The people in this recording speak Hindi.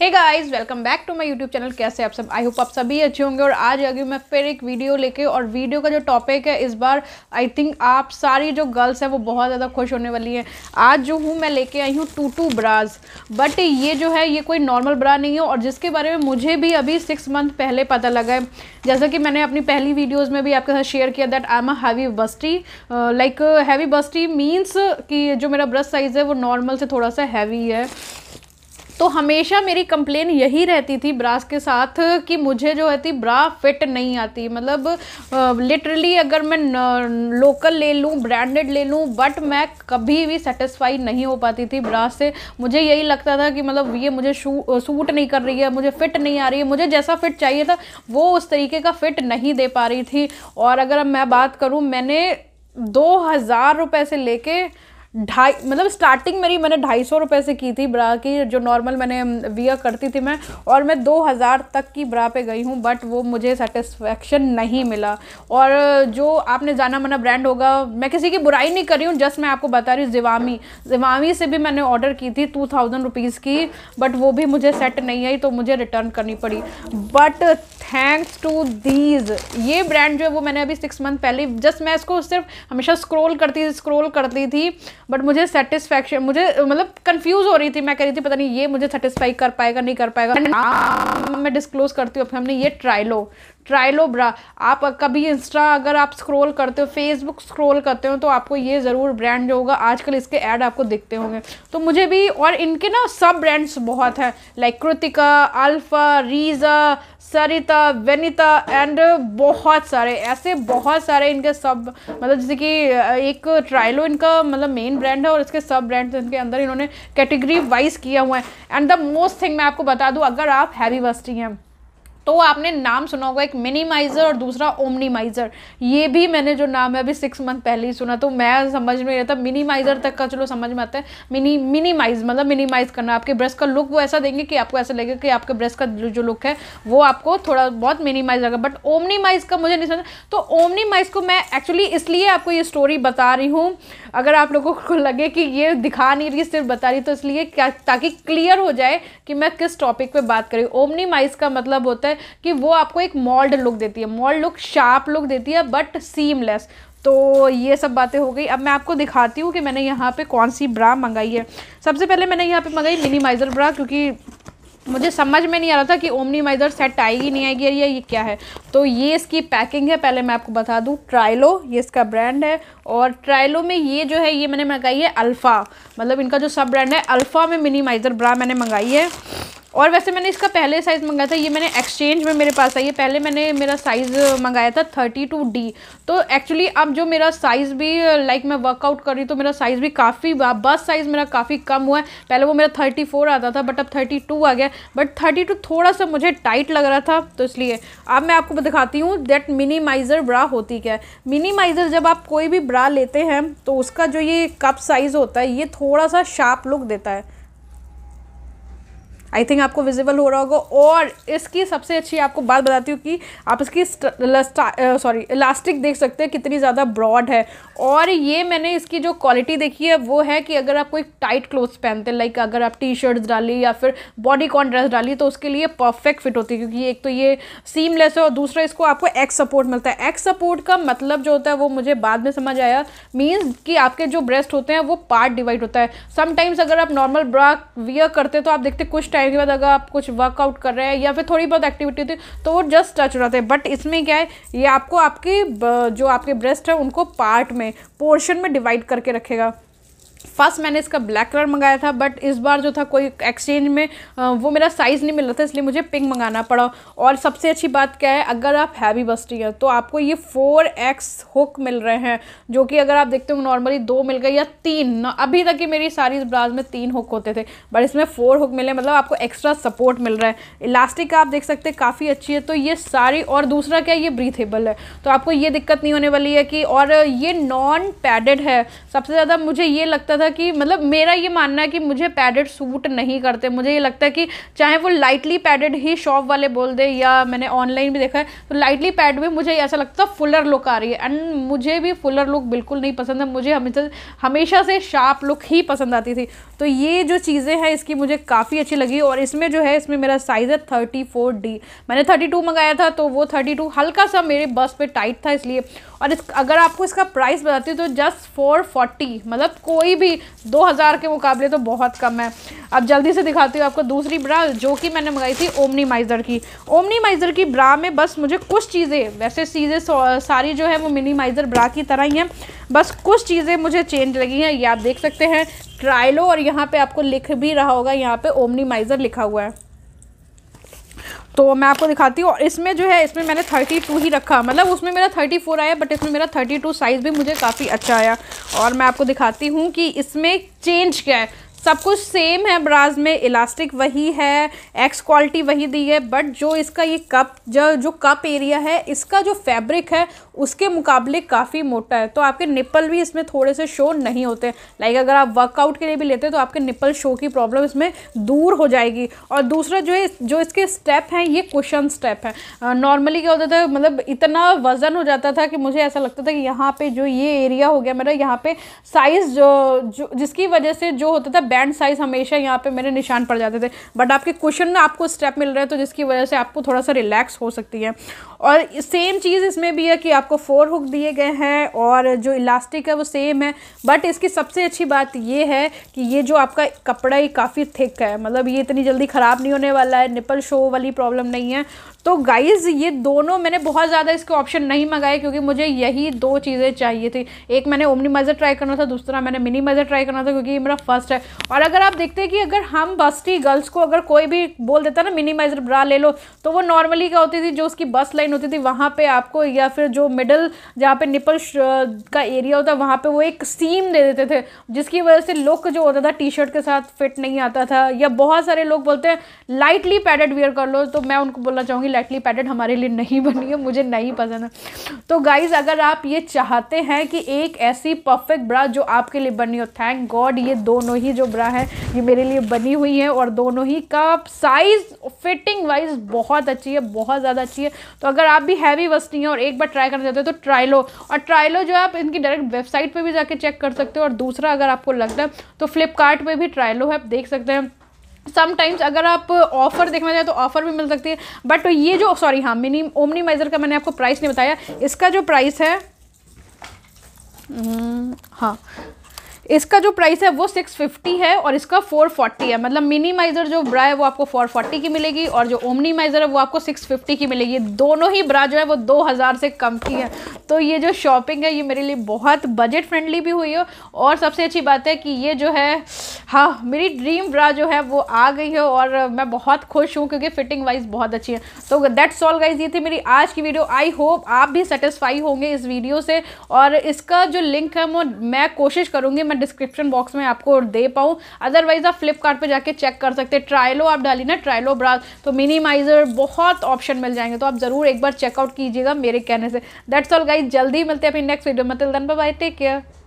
hey guys welcome back to my YouTube channel कैसे आप सब आई होप आप सभी अच्छे होंगे और आज आगे मैं फिर एक वीडियो लेके और वीडियो का जो टॉपिक है इस बार आई थिंक आप सारी जो गर्ल्स हैं वो बहुत ज़्यादा खुश होने वाली हैं आज जो हूँ मैं लेके आई हूँ टू टू ब्राज बट ये जो है ये कोई नॉर्मल ब्रा नहीं है और जिसके बारे में मुझे भी अभी सिक्स मंथ पहले पता लगा है जैसा कि मैंने अपनी पहली वीडियोज़ में भी आपके साथ शेयर किया that I am a heavy busty like heavy busty means कि जो मेरा ब्रश साइज़ है वो नॉर्मल से थोड़ा सा हैवी है तो हमेशा मेरी कंप्लेन यही रहती थी ब्रास के साथ कि मुझे जो है थी ब्रा फिट नहीं आती मतलब लिटरली अगर मैं लोकल ले लूँ ब्रांडेड ले लूँ बट मैं कभी भी सेटिस्फाई नहीं हो पाती थी ब्रास से मुझे यही लगता था कि मतलब ये मुझे सूट नहीं कर रही है मुझे फ़िट नहीं आ रही है मुझे जैसा फ़िट चाहिए था वो उस तरीके का फ़िट नहीं दे पा रही थी और अगर मैं बात करूँ मैंने दो हज़ार रुपये से लेके ढाई मतलब स्टार्टिंग मेरी मैंने ढाई सौ रुपये से की थी ब्रा की जो नॉर्मल मैंने वियर करती थी मैं और मैं दो हज़ार तक की ब्रा पे गई हूँ बट वो मुझे सेटिस्फेक्शन नहीं मिला और जो आपने जाना मना ब्रांड होगा मैं किसी की बुराई नहीं कर रही हूँ जस्ट मैं आपको बता रही हूँ जिवामी जिवामी से भी मैंने ऑर्डर की थी टू थाउजेंड रुपीज़ की बट वो भी मुझे सेट नहीं आई तो मुझे रिटर्न करनी पड़ी बट थैंक्स टू दीज ये ब्रांड जो है वो मैंने अभी सिक्स मंथ पहले जस्ट मैं इसको सिर्फ हमेशा स्क्रोल करती स्क्रोल करती थी बट मुझे सेटिस्फेक्शन मुझे मतलब कंफ्यूज हो रही थी मैं कह रही थी पता नहीं ये मुझे सेटिस्फाई कर पाएगा नहीं कर पाएगा हाँ, मैं डिस्क्लोज करती हूँ हमने ये ट्राई लो ट्राइलोब्रा आप कभी इंस्टा अगर आप स्क्रॉल करते हो फेसबुक स्क्रॉल करते हो तो आपको ये ज़रूर ब्रांड जो होगा आजकल इसके ऐड आपको दिखते होंगे तो मुझे भी और इनके ना सब ब्रांड्स बहुत हैं लाइक कृतिका अल्फ़ा रीज़ा सरिता वेनिता एंड बहुत सारे ऐसे बहुत सारे इनके सब मतलब जैसे कि एक ट्रायलो इनका मतलब मेन ब्रांड है और इसके सब ब्रांड्स इनके अंदर इन्होंने कैटेगरी वाइज किया हुआ है एंड द मोस्ट थिंग मैं आपको बता दूँ अगर आप हैवी वस्टी हैं तो आपने नाम सुना होगा एक मिनिमाइज़र और दूसरा ओमनीमाइज़र ये भी मैंने जो नाम है अभी सिक्स मंथ पहले ही सुना तो मैं समझ में रहता मिनिमाइज़र तक का चलो समझ में आता है मिनी मिनिमाइज मतलब मिनिमाइज करना आपके ब्रश का लुक वो ऐसा देंगे कि आपको ऐसा लगेगा कि आपके ब्रश का जो लुक है वो आपको थोड़ा बहुत मिनिमाइज लगेगा बट ओमनीमाइज का मुझे नहीं समझा तो ओमनीमाइज को मैं एक्चुअली इसलिए आपको ये स्टोरी बता रही हूँ अगर आप लोगों को लगे कि ये दिखा नहीं रही सिर्फ बता रही तो इसलिए क्या ताकि क्लियर हो जाए कि मैं किस टॉपिक पे बात करी ओमनीमाइज का मतलब होता है है कि वो आपको एक मॉल्ड लुक देती है मॉल्ड लुक शार्प लुक देती है बट सीमलेस तो ये सब बातें हो गई अब मैं आपको दिखाती हूँ कि मैंने यहाँ पे कौन सी ब्रा मंगाई है सबसे पहले मैंने यहाँ पे मंगाई मिनीमाइज़र ब्रा क्योंकि मुझे समझ में नहीं आ रहा था कि ओमनीमाइज़र सेट आएगी नहीं आएगी या ये क्या है तो ये इसकी पैकिंग है पहले मैं आपको बता दूँ ट्राइलो ये इसका ब्रांड है और ट्राइलो में ये जो है ये मैंने मंगाई है अल्फ़ा मतलब इनका जो सब ब्रांड है अल्फ़ा में मिनीमाइज़र ब्रा मैंने मंगाई है और वैसे मैंने इसका पहले साइज़ मंगाया था ये मैंने एक्सचेंज में मेरे पास आई है पहले मैंने मेरा साइज़ मंगाया था थर्टी टू डी तो एक्चुअली अब जो मेरा साइज़ भी लाइक मैं वर्कआउट कर रही तो मेरा साइज़ भी काफ़ी बस साइज़ मेरा काफ़ी कम हुआ है पहले वो मेरा थर्टी फोर आता था बट अब थर्टी टू आ गया बट थर्टी टू थोड़ा सा मुझे टाइट लग रहा था तो इसलिए अब मैं आपको दिखाती हूँ दैट मिनिमाइज़र ब्रा होती क्या है मिनीमाइज़र जब आप कोई भी ब्रा लेते हैं तो उसका जो ये कप साइज़ होता है ये थोड़ा सा शार्प लुक देता है आई थिंक आपको विजिबल हो रहा होगा और इसकी सबसे अच्छी आपको बात बताती हूँ कि आप इसकी सॉरी इलास्टिक देख सकते हैं कितनी ज़्यादा ब्रॉड है और ये मैंने इसकी जो क्वालिटी देखी है वो है कि अगर आप कोई टाइट क्लोथ्स पहनते हैं लाइक अगर आप टी शर्ट्स डाली या फिर बॉडी कॉन ड्रेस डाली तो उसके लिए परफेक्ट फिट होती है क्योंकि एक तो ये सीमलेस है और दूसरा इसको आपको एक्स सपोर्ट मिलता है एक्स सपोर्ट का मतलब जो होता है वो मुझे बाद में समझ आया मीन्स कि आपके जो ब्रेस्ट होते हैं वो पार्ट डिवाइड होता है समटाइम्स अगर आप नॉर्मल ब्रा वियर करते तो आप देखते कुछ टाइम एक्सरसाइज के बाद अगर आप कुछ वर्कआउट कर रहे हैं या फिर थोड़ी बहुत एक्टिविटी होती तो वो जस्ट टच हो जाते हैं बट इसमें क्या है ये आपको आपकी जो आपके ब्रेस्ट है उनको पार्ट में पोर्शन में डिवाइड करके रखेगा फर्स्ट मैंने इसका ब्लैक कलर मंगाया था बट इस बार जो था कोई एक्सचेंज में वो मेरा साइज़ नहीं मिल रहा था इसलिए मुझे पिंक मंगाना पड़ा और सबसे अच्छी बात क्या है अगर आप हैवी बस्टी हैं तो आपको ये फोर एक्स हुक मिल रहे हैं जो कि अगर आप देखते हो नॉर्मली दो मिल गए या तीन अभी तक की मेरी सारी ब्लाउज में तीन हुक होते थे बट इसमें फोर हुक मिले मतलब आपको एक्स्ट्रा सपोर्ट मिल रहा है इलास्टिक आप देख सकते हैं काफ़ी अच्छी है तो ये सारी और दूसरा क्या ये ब्रीथेबल है तो आपको ये दिक्कत नहीं होने वाली है कि और ये नॉन पैडेड है सबसे ज़्यादा मुझे ये लगता लगता था कि मतलब मेरा ये मानना है कि मुझे पैडेड सूट नहीं करते मुझे ये लगता है कि चाहे वो लाइटली पैडेड ही शॉप वाले बोल दे या मैंने ऑनलाइन भी देखा है तो लाइटली पैड में मुझे ऐसा लगता था फुलर लुक आ रही है एंड मुझे भी फुलर लुक बिल्कुल नहीं पसंद है मुझे हमेशा हमेशा से शार्प लुक ही पसंद आती थी तो ये जो चीज़ें हैं इसकी मुझे काफ़ी अच्छी लगी और इसमें जो है इसमें मेरा साइज़ है थर्टी फोर डी मैंने थर्टी टू मंगाया था तो वो थर्टी टू हल्का सा मेरे बस पे टाइट था इसलिए और इस अगर आपको इसका प्राइस बताती हूँ तो जस्ट फोर फोर्टी मतलब कोई अभी भी 2000 के मुकाबले तो बहुत कम है अब जल्दी से दिखाती हूँ आपको दूसरी ब्रा जो कि मैंने मंगाई थी ओमनी माइज़र की ओमनी माइज़र की ब्रा में बस मुझे कुछ चीज़ें वैसे चीज़ें सारी जो है वो मिनी माइज़र ब्रा की तरह ही हैं बस कुछ चीज़ें मुझे चेंज लगी हैं ये आप देख सकते हैं ट्रायलो और यहाँ पर आपको लिख भी रहा होगा यहाँ पर ओमनी माइज़र लिखा हुआ है तो मैं आपको दिखाती हूँ और इसमें जो है इसमें मैंने थर्टी टू ही रखा मतलब उसमें मेरा थर्टी फोर आया बट इसमें मेरा थर्टी टू साइज़ भी मुझे काफ़ी अच्छा आया और मैं आपको दिखाती हूँ कि इसमें चेंज क्या है सब कुछ सेम है ब्राज में इलास्टिक वही है एक्स क्वालिटी वही दी है बट जो इसका ये कप जो जो कप एरिया है इसका जो फैब्रिक है उसके मुकाबले काफ़ी मोटा है तो आपके निप्पल भी इसमें थोड़े से शो नहीं होते लाइक अगर आप वर्कआउट के लिए भी लेते हैं तो आपके निप्पल शो की प्रॉब्लम इसमें दूर हो जाएगी और दूसरा जो है जो इसके स्टेप हैं ये कुशन स्टेप है नॉर्मली क्या होता था मतलब इतना वज़न हो जाता था कि मुझे ऐसा लगता था कि यहाँ पर जो ये एरिया हो गया मेरा यहाँ पर साइज़ जो, जो जिसकी वजह से जो होता था बैंड साइज हमेशा यहाँ पे मेरे निशान पड़ जाते थे बट आपके क्वेश्चन में आपको स्टेप मिल रहे हैं तो जिसकी वजह से आपको थोड़ा सा रिलैक्स हो सकती है और सेम चीज़ इसमें भी है कि आपको फोर हुक दिए गए हैं और जो इलास्टिक है वो सेम है बट इसकी सबसे अच्छी बात ये है कि ये जो आपका कपड़ा ही काफ़ी थिक है मतलब ये इतनी जल्दी ख़राब नहीं होने वाला है निपल शो वाली प्रॉब्लम नहीं है तो गाइज़ ये दोनों मैंने बहुत ज़्यादा इसके ऑप्शन नहीं मंगाए क्योंकि मुझे यही दो चीज़ें चाहिए थी एक मैंने ओमनी मज़र ट्राई करना था दूसरा मैंने मिनी मज़र ट्राई करना था क्योंकि ये मेरा फर्स्ट है और अगर आप देखते हैं कि अगर हम बस्टी गर्ल्स को अगर कोई भी बोल देता ना मिनी मज़र ब्रा ले लो तो वो नॉर्मली क्या होती थी जो उसकी बस लाइन होती थी वहाँ पर आपको या फिर जो मिडल जहाँ पर निपल का एरिया होता वहाँ पर वो एक सीम दे देते थे जिसकी वजह से लुक जो होता था टी शर्ट के साथ फिट नहीं आता था या बहुत सारे लोग बोलते हैं लाइटली पैडेड वेयर कर लो तो मैं उनको बोलना चाहूँगी लाइटली पैटर्न हमारे लिए नहीं बनी है मुझे नहीं पसंद है तो गाइज़ अगर आप ये चाहते हैं कि एक ऐसी परफेक्ट ब्रा जो आपके लिए बनी हो थैंक गॉड ये दोनों ही जो ब्रा है ये मेरे लिए बनी हुई है और दोनों ही का साइज़ फिटिंग वाइज बहुत अच्छी है बहुत ज़्यादा अच्छी है तो अगर आप भी हैवी वस्ती हैं और एक बार ट्राई करना चाहते हो तो ट्राई लो और ट्राई लो जो है आप इनकी डायरेक्ट वेबसाइट पर भी जाके चेक कर सकते हो और दूसरा अगर आपको लगता है तो फ्लिपकार्ट भी ट्राई लो है आप देख सकते हैं समटाइम्स अगर आप ऑफर देखना चाहें तो ऑफर भी मिल सकती है बट तो ये जो सॉरी हाँ मिनी ओमनीमाइज़र का मैंने आपको प्राइस नहीं बताया इसका जो प्राइस है हम्म, हाँ इसका जो प्राइस है वो 650 है और इसका 440 है मतलब मिनीमाइज़र जो ब्रा है वो आपको 440 की मिलेगी और जो ओमनीमाइज़र है वो आपको 650 की मिलेगी दोनों ही ब्रा जो है वो 2000 से कम की है तो ये जो शॉपिंग है ये मेरे लिए बहुत बजट फ्रेंडली भी हुई है और सबसे अच्छी बात है कि ये जो है हाँ मेरी ड्रीम ब्रा जो है वो आ गई है और मैं बहुत खुश हूँ क्योंकि फ़िटिंग वाइज बहुत अच्छी है तो दैट्स ऑल गाइज ये थी मेरी आज की वीडियो आई होप आप भी सेटिस्फाई होंगे इस वीडियो से और इसका जो लिंक है वो मैं कोशिश करूँगी मैं मैं डिस्क्रिप्शन बॉक्स में आपको दे पाऊँ अदरवाइज आप फ्लिपकार्ट जाके चेक कर सकते हैं ट्रायलो आप डाली ना ट्रायलो ब्राज तो मिनिमाइजर बहुत ऑप्शन मिल जाएंगे तो आप ज़रूर एक बार चेकआउट कीजिएगा मेरे कहने से दैट्स ऑल गाइज जल्दी मिलते हैं अपनी नेक्स्ट वीडियो में तिल दन बाय टेक केयर